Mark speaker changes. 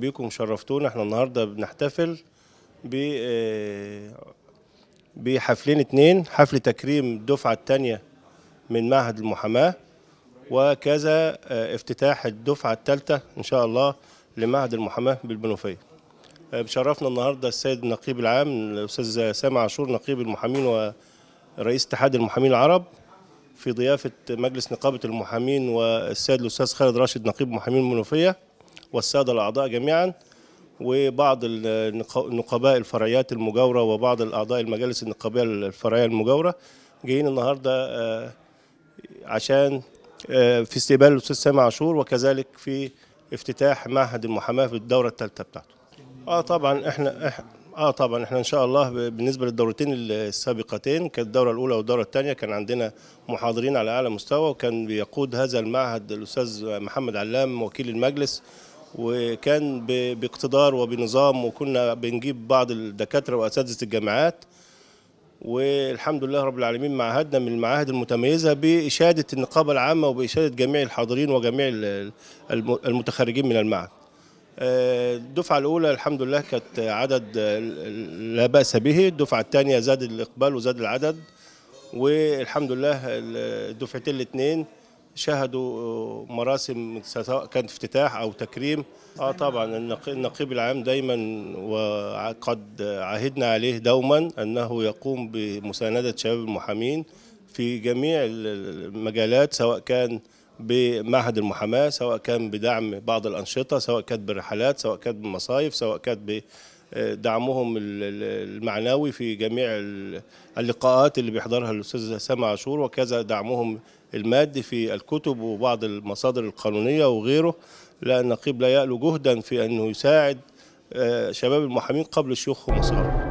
Speaker 1: بيكم شرفتونا احنا النهارده بنحتفل ب آه، بحفلين اتنين حفل تكريم الدفعه الثانيه من معهد المحاماه وكذا آه، افتتاح الدفعه الثالثه ان شاء الله لمعهد المحاماه بالمنوفيه آه، بشرفنا النهارده السيد النقيب العام الاستاذ سامع عاشور نقيب المحامين ورئيس اتحاد المحامين العرب في ضيافه مجلس نقابه المحامين والسيد الاستاذ خالد راشد نقيب محامين المنوفيه والسادة الأعضاء جميعا وبعض النقباء الفرعيات المجاورة وبعض الأعضاء المجالس النقابية الفرعية المجاورة جايين النهاردة آه، عشان آه، في استقبال الأستاذ سامي عاشور وكذلك في افتتاح معهد المحاماة في الدورة الثالثة بتاعته اه طبعا احنا اه طبعا احنا ان شاء الله بالنسبه للدورتين السابقتين كانت الدوره الاولى والدوره الثانيه كان عندنا محاضرين على اعلى مستوى وكان بيقود هذا المعهد الاستاذ محمد علام وكيل المجلس وكان باقتدار وبنظام وكنا بنجيب بعض الدكاتره واساتذه الجامعات والحمد لله رب العالمين معهدنا من المعاهد المتميزه باشاده النقابه العامه وباشاده جميع الحاضرين وجميع المتخرجين من المعهد. آه، الدفعه الاولى الحمد لله كانت عدد لا باس به، الدفعه الثانيه زاد الاقبال وزاد العدد والحمد لله الدفعتين الاثنين شاهدوا آه، مراسم سواء كانت افتتاح او تكريم اه طبعا النقيب العام دايما وقد عهدنا عليه دوما انه يقوم بمسانده شباب المحامين في جميع المجالات سواء كان بمعهد المحاماه سواء كان بدعم بعض الانشطه سواء كانت بالرحلات سواء كانت بالمصايف سواء كانت دعمهم المعنوي في جميع اللقاءات اللي بيحضرها الاستاذ سامع عاشور وكذا دعمهم المادي في الكتب وبعض المصادر القانونيه وغيره لان النقيب لا يألو جهدا في انه يساعد آه، شباب المحامين قبل شيوخهم وصغارهم